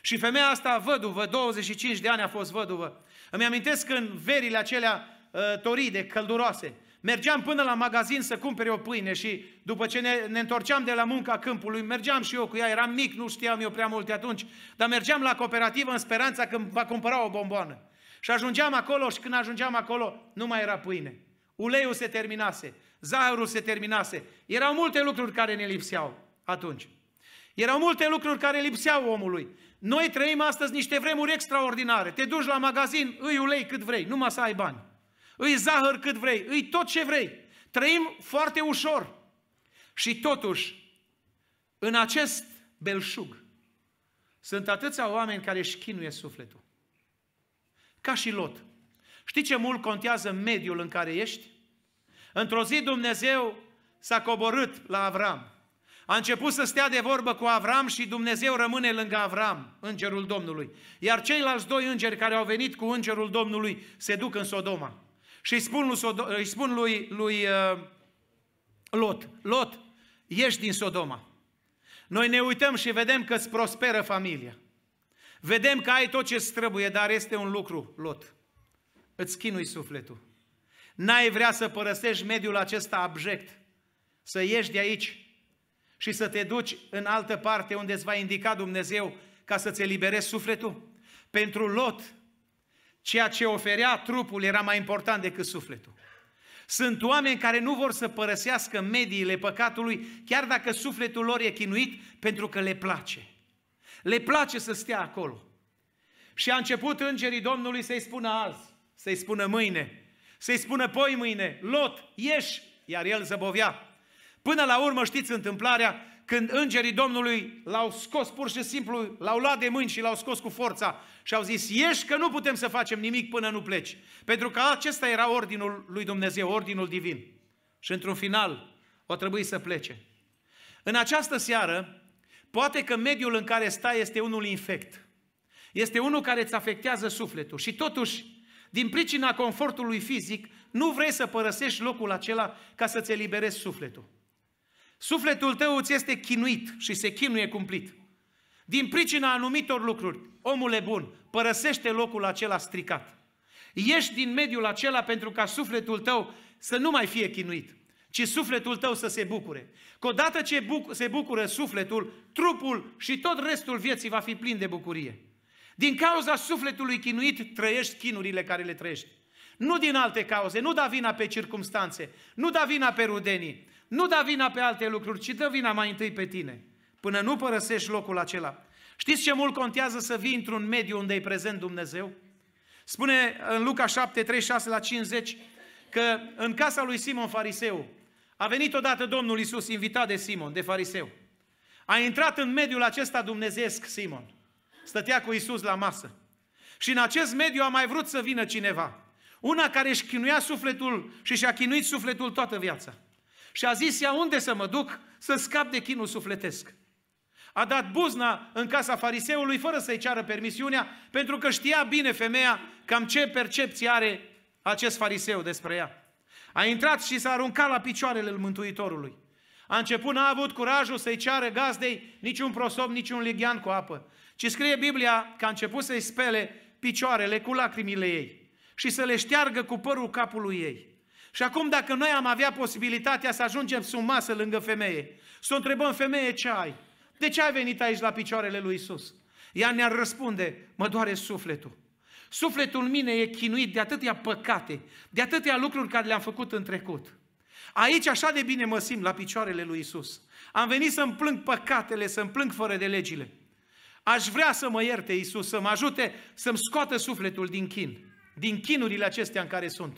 Și femeia asta, văduvă, 25 de ani a fost văduvă. Îmi amintesc când verile acelea uh, toride, călduroase, mergeam până la magazin să cumpere o pâine și după ce ne, ne întorceam de la munca câmpului, mergeam și eu cu ea, eram mic, nu știam eu prea multe atunci, dar mergeam la cooperativă în speranța că va cumpăra o bomboană. Și ajungeam acolo și când ajungeam acolo, nu mai era pâine. Uleiul se terminase, zahărul se terminase. Erau multe lucruri care ne lipseau atunci. Erau multe lucruri care lipseau omului. Noi trăim astăzi niște vremuri extraordinare. Te duci la magazin, îi ulei cât vrei, numai să ai bani îi zahăr cât vrei, îi tot ce vrei. Trăim foarte ușor. Și totuși, în acest belșug, sunt atâția oameni care își chinuie sufletul. Ca și Lot. Știi ce mult contează mediul în care ești? Într-o zi Dumnezeu s-a coborât la Avram. A început să stea de vorbă cu Avram și Dumnezeu rămâne lângă Avram, îngerul Domnului. Iar ceilalți doi îngeri care au venit cu îngerul Domnului se duc în Sodoma și îi spun lui, îi spun lui, lui uh, Lot, Lot, ieși din Sodoma. Noi ne uităm și vedem că îți prosperă familia. Vedem că ai tot ce trebuie, dar este un lucru, Lot. Îți chinui sufletul. N-ai vrea să părăsești mediul acesta abject, să ieși de aici și să te duci în altă parte unde îți va indica Dumnezeu ca să-ți eliberezi sufletul? Pentru Lot, ceea ce oferea trupul era mai important decât sufletul. Sunt oameni care nu vor să părăsească mediile păcatului, chiar dacă sufletul lor e chinuit, pentru că le place. Le place să stea acolo. Și a început îngerii Domnului să-i spună azi, să-i spună mâine, să-i spună poi mâine, Lot, ieși, iar el zăbovea. Până la urmă știți întâmplarea, când îngerii Domnului l-au scos pur și simplu, l-au luat de mâini și l-au scos cu forța și au zis, ieși că nu putem să facem nimic până nu pleci. Pentru că acesta era ordinul lui Dumnezeu, ordinul divin. Și într-un final, o trebuie să plece. În această seară, poate că mediul în care stai este unul infect. Este unul care îți afectează sufletul și totuși, din pricina confortului fizic, nu vrei să părăsești locul acela ca să-ți eliberezi sufletul. Sufletul tău îți este chinuit și se chinuie cumplit. Din pricina anumitor lucruri, omule bun, părăsește locul acela stricat. Ieși din mediul acela pentru ca sufletul tău să nu mai fie chinuit, ci sufletul tău să se bucure. Că odată ce buc- se bucură sufletul, trupul și tot restul vieții va fi plin de bucurie. Din cauza sufletului chinuit trăiești chinurile care le trăiești. Nu din alte cauze, nu da vina pe circumstanțe, nu da vina pe rudenii, nu da vina pe alte lucruri, ci dă vina mai întâi pe tine, până nu părăsești locul acela. Știți ce mult contează să vii într-un mediu unde e prezent Dumnezeu? Spune în Luca 7, 36 la 50 că în casa lui Simon Fariseu a venit odată Domnul Isus invitat de Simon, de Fariseu. A intrat în mediul acesta dumnezeesc Simon. Stătea cu Isus la masă. Și în acest mediu a mai vrut să vină cineva. Una care își chinuia sufletul și și-a chinuit sufletul toată viața. Și a zis ea unde să mă duc să scap de chinul sufletesc. A dat buzna în casa fariseului fără să-i ceară permisiunea, pentru că știa bine femeia cam ce percepție are acest fariseu despre ea. A intrat și s-a aruncat la picioarele Mântuitorului. A început, n-a avut curajul să-i ceară gazdei niciun prosop, niciun lighean cu apă, ci scrie Biblia că a început să-i spele picioarele cu lacrimile ei și să le șteargă cu părul capului ei. Și acum dacă noi am avea posibilitatea să ajungem sub masă lângă femeie, să o întrebăm femeie ce ai? De ce ai venit aici la picioarele lui Isus? Ea ne-ar răspunde, mă doare sufletul. Sufletul mine e chinuit de atâtea păcate, de atâtea lucruri care le-am făcut în trecut. Aici așa de bine mă simt la picioarele lui Isus. Am venit să-mi plâng păcatele, să-mi plâng fără de legile. Aș vrea să mă ierte Isus, să mă ajute să-mi scoată sufletul din chin, din chinurile acestea în care sunt.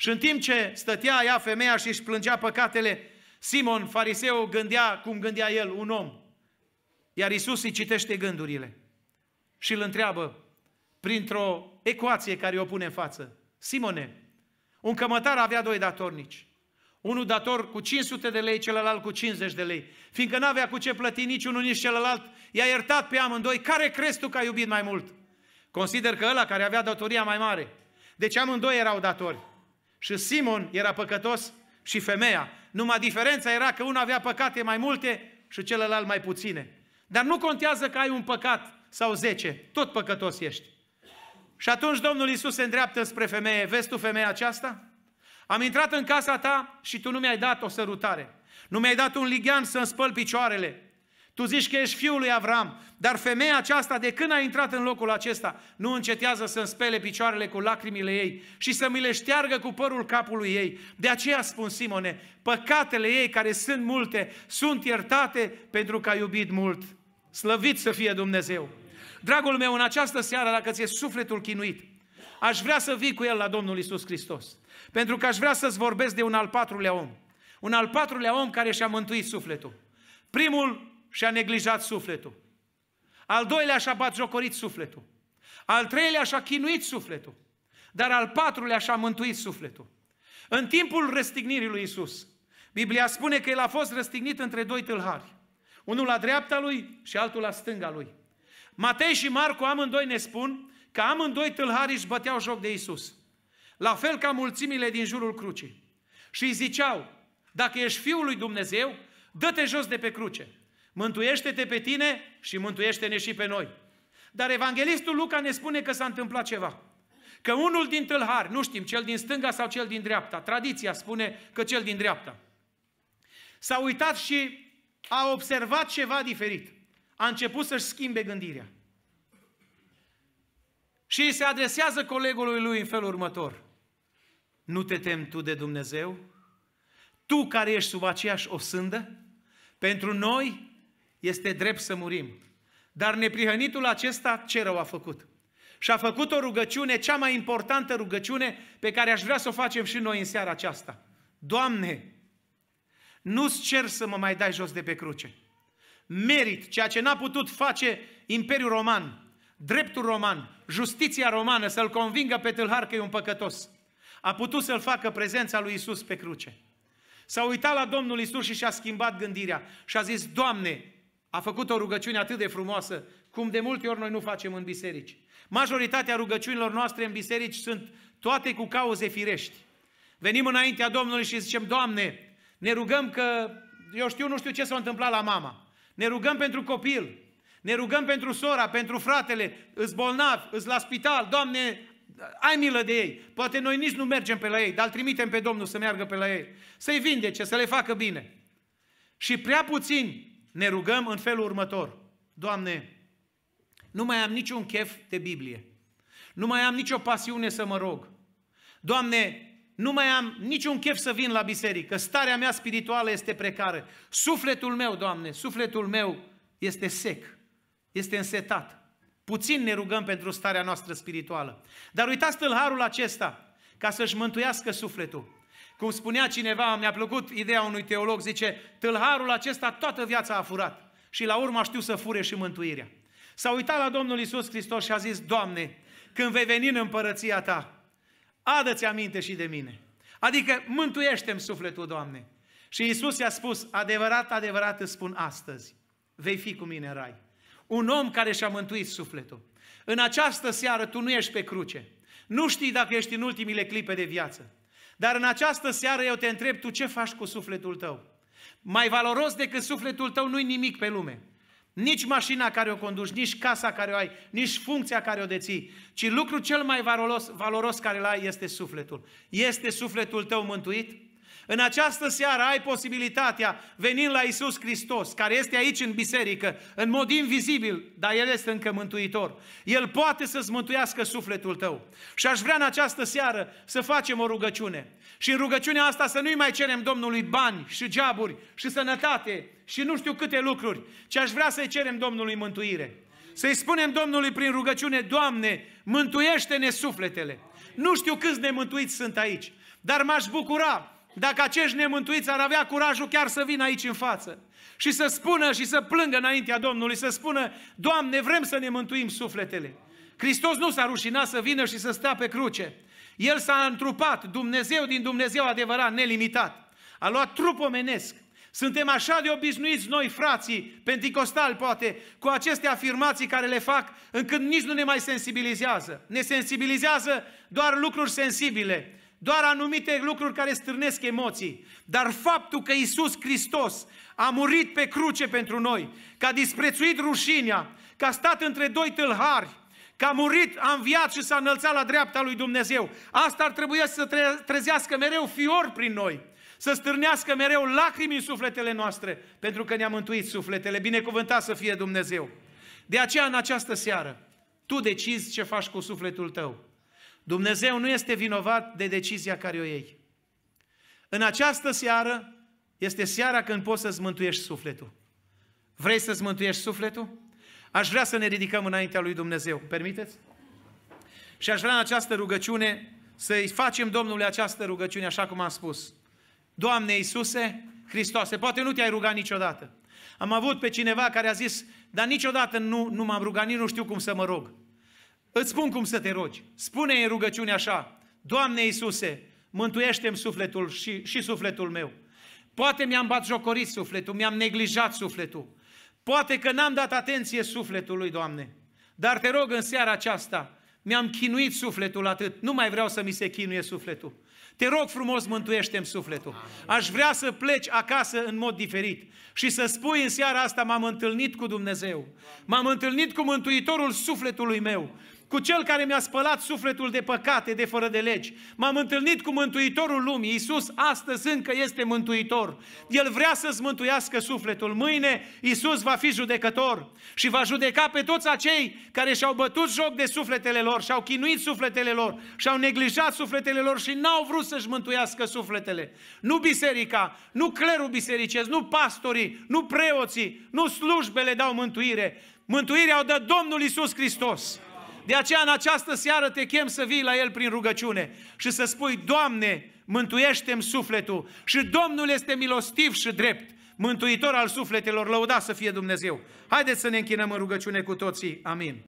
Și în timp ce stătea ea femeia și își plângea păcatele, Simon, fariseu, gândea cum gândea el, un om. Iar Isus îi citește gândurile și îl întreabă printr-o ecuație care o pune în față. Simone, un cămătar avea doi datornici. Unul dator cu 500 de lei, celălalt cu 50 de lei. Fiindcă n-avea cu ce plăti niciunul, nici celălalt, i-a iertat pe amândoi. Care crezi tu că a iubit mai mult? Consider că ăla care avea datoria mai mare. Deci amândoi erau datori și Simon era păcătos și femeia. Numai diferența era că una avea păcate mai multe și celălalt mai puține. Dar nu contează că ai un păcat sau zece, tot păcătos ești. Și atunci Domnul Isus se îndreaptă spre femeie. Vezi tu femeia aceasta? Am intrat în casa ta și tu nu mi-ai dat o sărutare. Nu mi-ai dat un lighean să-mi spăl picioarele. Tu zici că ești fiul lui Avram. Dar femeia aceasta, de când a intrat în locul acesta, nu încetează să-mi spele picioarele cu lacrimile ei și să mi le șteargă cu părul capului ei. De aceea spun Simone, păcatele ei care sunt multe, sunt iertate pentru că a iubit mult. Slăvit să fie Dumnezeu! Dragul meu, în această seară, dacă ți-e sufletul chinuit, aș vrea să vii cu el la Domnul Isus Hristos. Pentru că aș vrea să-ți vorbesc de un al patrulea om. Un al patrulea om care și-a mântuit sufletul. Primul și-a neglijat sufletul. Al doilea și-a batjocorit sufletul. Al treilea și-a chinuit sufletul. Dar al patrulea și-a mântuit sufletul. În timpul răstignirii lui Isus, Biblia spune că el a fost răstignit între doi tâlhari. Unul la dreapta lui și altul la stânga lui. Matei și Marco amândoi ne spun că amândoi tâlhari își băteau joc de Isus. La fel ca mulțimile din jurul crucii. Și îi ziceau, dacă ești Fiul lui Dumnezeu, dă-te jos de pe cruce. Mântuiește-te pe tine și mântuiește-ne și pe noi. Dar evanghelistul Luca ne spune că s-a întâmplat ceva. Că unul din tâlhari, nu știm, cel din stânga sau cel din dreapta, tradiția spune că cel din dreapta, s-a uitat și a observat ceva diferit. A început să-și schimbe gândirea. Și se adresează colegului lui în felul următor. Nu te temi tu de Dumnezeu? Tu care ești sub aceeași osândă? Pentru noi este drept să murim. Dar neprihănitul acesta ce rău a făcut? Și a făcut o rugăciune, cea mai importantă rugăciune pe care aș vrea să o facem și noi în seara aceasta. Doamne, nu-ți cer să mă mai dai jos de pe cruce. Merit ceea ce n-a putut face Imperiul Roman, dreptul roman, justiția romană să-l convingă pe tâlhar că e un păcătos. A putut să-l facă prezența lui Isus pe cruce. S-a uitat la Domnul Isus și și-a schimbat gândirea și a zis, Doamne, a făcut o rugăciune atât de frumoasă, cum de multe ori noi nu facem în biserici. Majoritatea rugăciunilor noastre în biserici sunt toate cu cauze firești. Venim înaintea Domnului și zicem, Doamne, ne rugăm că, eu știu, nu știu ce s-a întâmplat la mama. Ne rugăm pentru copil, ne rugăm pentru sora, pentru fratele, îți bolnav, îți la spital, Doamne, ai milă de ei. Poate noi nici nu mergem pe la ei, dar trimitem pe Domnul să meargă pe la ei, să-i vindece, să le facă bine. Și prea puțin ne rugăm în felul următor. Doamne, nu mai am niciun chef de Biblie. Nu mai am nicio pasiune să mă rog. Doamne, nu mai am niciun chef să vin la biserică. Starea mea spirituală este precară. Sufletul meu, Doamne, sufletul meu este sec. Este însetat. Puțin ne rugăm pentru starea noastră spirituală. Dar uitați tâlharul acesta, ca să-și mântuiască sufletul. Cum spunea cineva, mi-a plăcut ideea unui teolog, zice, tâlharul acesta toată viața a furat și la urmă știu să fure și mântuirea. S-a uitat la Domnul Isus Hristos și a zis, Doamne, când vei veni în împărăția Ta, adă-ți aminte și de mine. Adică mântuiește-mi sufletul, Doamne. Și Isus i-a spus, adevărat, adevărat îți spun astăzi, vei fi cu mine în rai. Un om care și-a mântuit sufletul. În această seară tu nu ești pe cruce. Nu știi dacă ești în ultimile clipe de viață. Dar în această seară eu te întreb, tu ce faci cu sufletul tău? Mai valoros decât sufletul tău nu-i nimic pe lume. Nici mașina care o conduci, nici casa care o ai, nici funcția care o deții, ci lucrul cel mai valoros, valoros care îl ai este sufletul. Este sufletul tău mântuit? În această seară ai posibilitatea, venind la Isus Hristos, care este aici în biserică, în mod invizibil, dar El este încă mântuitor. El poate să-ți mântuiască sufletul tău. Și aș vrea în această seară să facem o rugăciune. Și în rugăciunea asta să nu-i mai cerem Domnului bani și geaburi și sănătate și nu știu câte lucruri, ci aș vrea să-i cerem Domnului mântuire. Să-i spunem Domnului prin rugăciune, Doamne, mântuiește-ne sufletele. Nu știu câți nemântuiți sunt aici, dar m-aș bucura dacă acești nemântuiți ar avea curajul chiar să vină aici în față și să spună și să plângă înaintea Domnului, să spună, Doamne, vrem să ne mântuim sufletele. Hristos nu s-a rușinat să vină și să stea pe cruce. El s-a întrupat, Dumnezeu din Dumnezeu adevărat, nelimitat. A luat trup omenesc. Suntem așa de obișnuiți noi, frații, penticostali poate, cu aceste afirmații care le fac, încât nici nu ne mai sensibilizează. Ne sensibilizează doar lucruri sensibile doar anumite lucruri care stârnesc emoții. Dar faptul că Isus Hristos a murit pe cruce pentru noi, că a disprețuit rușinea, că a stat între doi tâlhari, că a murit, a înviat și s-a înălțat la dreapta lui Dumnezeu. Asta ar trebui să trezească mereu fior prin noi, să stârnească mereu lacrimi în sufletele noastre, pentru că ne-a mântuit sufletele. Binecuvântat să fie Dumnezeu! De aceea, în această seară, tu decizi ce faci cu sufletul tău. Dumnezeu nu este vinovat de decizia care o iei. În această seară este seara când poți să-ți mântuiești sufletul. Vrei să-ți mântuiești sufletul? Aș vrea să ne ridicăm înaintea lui Dumnezeu. Permiteți? Și aș vrea în această rugăciune să-i facem Domnului această rugăciune, așa cum am spus. Doamne Iisuse, Hristoase, poate nu te-ai rugat niciodată. Am avut pe cineva care a zis, dar niciodată nu, nu m-am rugat, nici nu știu cum să mă rog. Îți spun cum să te rogi. spune în rugăciune așa, Doamne Iisuse, mântuiește-mi sufletul și, și sufletul meu. Poate mi-am batjocorit sufletul, mi-am neglijat sufletul. Poate că n-am dat atenție sufletului, Doamne. Dar te rog în seara aceasta, mi-am chinuit sufletul atât, nu mai vreau să mi se chinuie sufletul. Te rog frumos, mântuiește-mi sufletul. Aș vrea să pleci acasă în mod diferit și să spui în seara asta m-am întâlnit cu Dumnezeu. M-am întâlnit cu Mântuitorul sufletului meu cu Cel care mi-a spălat sufletul de păcate, de fără de legi. M-am întâlnit cu Mântuitorul lumii. Iisus astăzi încă este Mântuitor. El vrea să-ți mântuiască sufletul. Mâine Iisus va fi judecător și va judeca pe toți acei care și-au bătut joc de sufletele lor, și-au chinuit sufletele lor, și-au neglijat sufletele lor și n-au vrut să-și mântuiască sufletele. Nu biserica, nu clerul bisericesc, nu pastorii, nu preoții, nu slujbele dau mântuire. Mântuirea o dă Domnul Iisus Hristos. De aceea în această seară te chem să vii la El prin rugăciune și să spui, Doamne, mântuiește-mi sufletul și Domnul este milostiv și drept, mântuitor al sufletelor, lăuda să fie Dumnezeu. Haideți să ne închinăm în rugăciune cu toții. Amin.